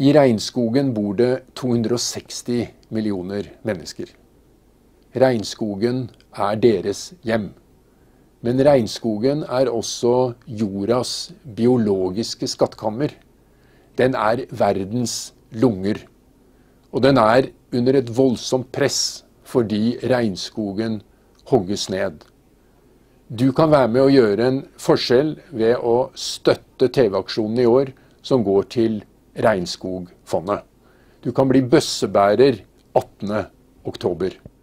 I regnskogen bor det 260 millioner mennesker. Regnskogen er deres hjem. Men regnskogen er også jordas biologiske skattkammer. Den er verdens lunger. Og den er under et voldsomt press fordi regnskogen hogges ned. Du kan være med å gjøre en forskjell ved å støtte TV-aksjonen i år, som går til regnskogen Regnskogfondet. Du kan bli bøssebærer 18.10.